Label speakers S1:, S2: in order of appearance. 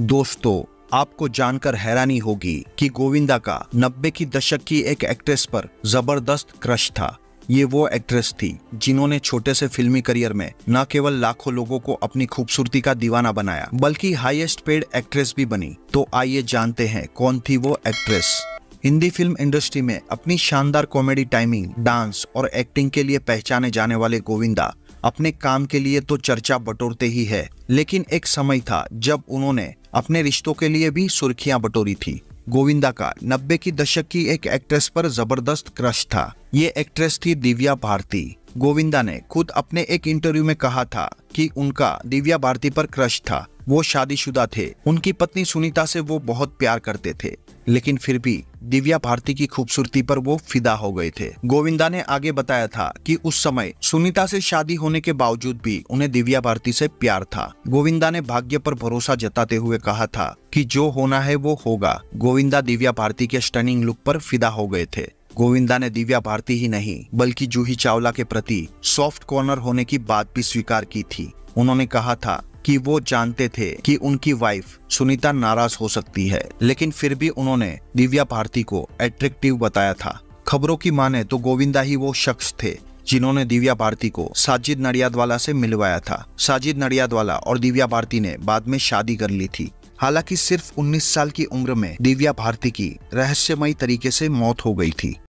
S1: दोस्तों आपको जानकर हैरानी होगी कि गोविंदा का नब्बे की दशक की एक एक्ट्रेस पर जबरदस्त क्रश था ये वो एक्ट्रेस थी जिन्होंने छोटे से फिल्मी करियर में न केवल लाखों लोगों को अपनी खूबसूरती का दीवाना बनाया बल्कि हाईएस्ट पेड एक्ट्रेस भी बनी तो आइए जानते हैं कौन थी वो एक्ट्रेस हिंदी फिल्म इंडस्ट्री में अपनी शानदार कॉमेडी टाइमिंग डांस और एक्टिंग के लिए पहचाने जाने वाले गोविंदा अपने काम के लिए तो चर्चा बटोरते ही है लेकिन एक समय था जब उन्होंने अपने रिश्तों के लिए भी सुर्खियां बटोरी थी गोविंदा का नब्बे की दशक की एक एक्ट्रेस पर जबरदस्त क्रश था ये एक्ट्रेस थी दिव्या भारती गोविंदा ने खुद अपने एक इंटरव्यू में कहा था कि उनका दिव्या भारती पर क्रश था वो शादीशुदा थे उनकी पत्नी सुनीता से वो बहुत प्यार करते थे लेकिन फिर भी दिव्या भारती की खूबसूरती पर वो फिदा हो गए थे गोविंदा ने आगे बताया था कि उस समय सुनीता से शादी होने के बावजूद भी उन्हें दिव्या भारती से प्यार था गोविंदा ने भाग्य पर भरोसा जताते हुए कहा था कि जो होना है वो होगा गोविंदा दिव्या भारती के स्टनिंग लुक पर फिदा हो गए थे गोविंदा ने दिव्या भारती ही नहीं बल्कि जूही चावला के प्रति सॉफ्ट कॉर्नर होने की बात भी स्वीकार की थी उन्होंने कहा था कि वो जानते थे कि उनकी वाइफ सुनीता नाराज हो सकती है लेकिन फिर भी उन्होंने दिव्या भारती को एट्रेक्टिव बताया था खबरों की माने तो गोविंदा ही वो शख्स थे जिन्होंने दिव्या भारती को साजिद नडियादवाला से मिलवाया था साजिद नडियादवाला और दिव्या भारती ने बाद में शादी कर ली थी हालांकि सिर्फ 19 साल की उम्र में दिव्या भारती की रहस्यमयी तरीके से मौत हो गई थी